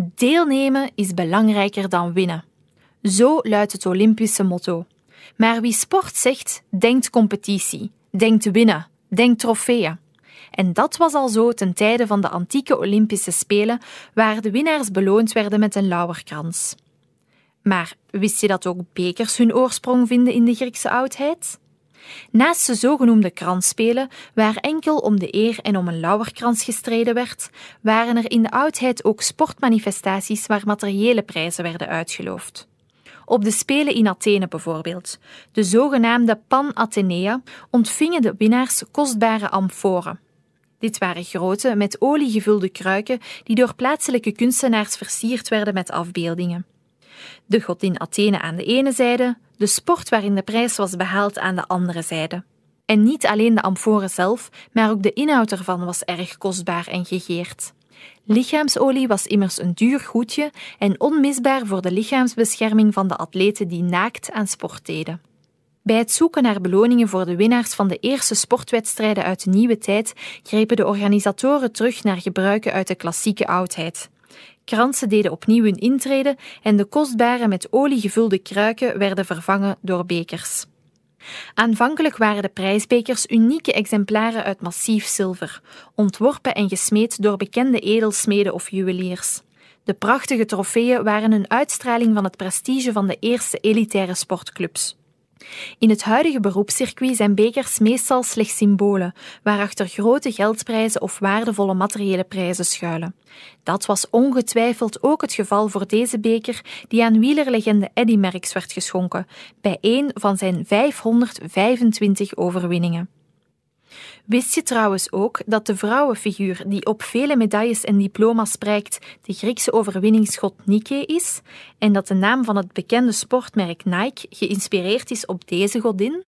Deelnemen is belangrijker dan winnen. Zo luidt het Olympische motto. Maar wie sport zegt, denkt competitie, denkt winnen, denkt trofeeën. En dat was al zo ten tijde van de antieke Olympische Spelen, waar de winnaars beloond werden met een lauwerkrans. Maar wist je dat ook bekers hun oorsprong vinden in de Griekse oudheid? Naast de zogenoemde kransspelen, waar enkel om de eer en om een lauwerkrans gestreden werd, waren er in de oudheid ook sportmanifestaties waar materiële prijzen werden uitgeloofd. Op de Spelen in Athene bijvoorbeeld, de zogenaamde Pan-Athenea, ontvingen de winnaars kostbare amforen. Dit waren grote, met olie gevulde kruiken die door plaatselijke kunstenaars versierd werden met afbeeldingen. De godin Athene aan de ene zijde, de sport waarin de prijs was behaald aan de andere zijde. En niet alleen de amforen zelf, maar ook de inhoud ervan was erg kostbaar en gegeerd. Lichaamsolie was immers een duur goedje en onmisbaar voor de lichaamsbescherming van de atleten die naakt aan sport deden. Bij het zoeken naar beloningen voor de winnaars van de eerste sportwedstrijden uit de nieuwe tijd grepen de organisatoren terug naar gebruiken uit de klassieke oudheid. Kransen deden opnieuw hun intrede en de kostbare met olie gevulde kruiken werden vervangen door bekers. Aanvankelijk waren de prijsbekers unieke exemplaren uit massief zilver, ontworpen en gesmeed door bekende edelsmeden of juweliers. De prachtige trofeeën waren een uitstraling van het prestige van de eerste elitaire sportclubs. In het huidige beroepscircuit zijn bekers meestal slechts symbolen, waarachter grote geldprijzen of waardevolle materiële prijzen schuilen. Dat was ongetwijfeld ook het geval voor deze beker, die aan wielerlegende Eddy Merckx werd geschonken, bij een van zijn 525 overwinningen. Wist je trouwens ook dat de vrouwenfiguur die op vele medailles en diploma's prijkt de Griekse overwinningsgod Nike is en dat de naam van het bekende sportmerk Nike geïnspireerd is op deze godin?